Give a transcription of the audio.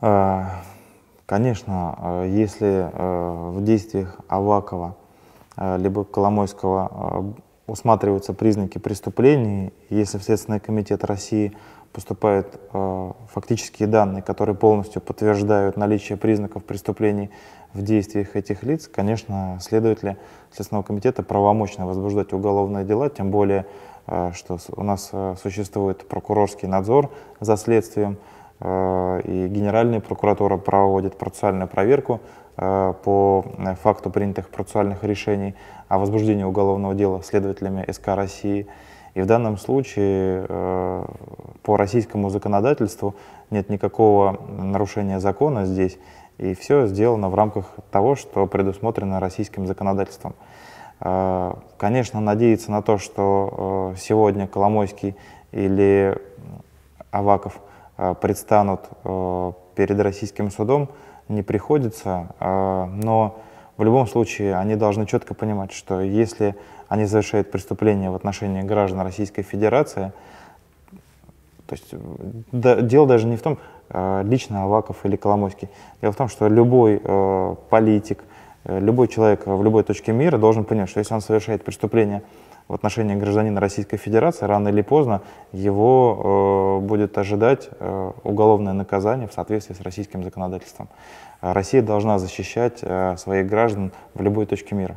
А, конечно, а, если а, в действиях Авакова либо Коломойского усматриваются признаки преступлений, если в Следственный комитет России поступают фактические данные, которые полностью подтверждают наличие признаков преступлений в действиях этих лиц, конечно, следователи Следственного комитета правомочно возбуждать уголовные дела, тем более, что у нас существует прокурорский надзор за следствием, Э, и Генеральная прокуратура проводит процессуальную проверку э, по э, факту принятых процессуальных решений о возбуждении уголовного дела следователями СК России. И в данном случае по российскому законодательству нет никакого нарушения закона здесь, и все сделано в рамках того, что предусмотрено российским законодательством. Конечно, надеяться на то, что сегодня Коломойский или Аваков – Э, предстанут э, перед российским судом, не приходится, э, но в любом случае они должны четко понимать, что если они совершают преступление в отношении граждан Российской Федерации, то есть да, дело даже не в том, лично Аваков или Коломойский. Дело в том, что любой политик, любой человек в любой точке мира должен понять, что если он совершает преступление в отношении гражданина Российской Федерации, рано или поздно его э, будет ожидать э, уголовное наказание в соответствии с российским законодательством. Э, Россия должна защищать э, своих граждан в любой точке мира.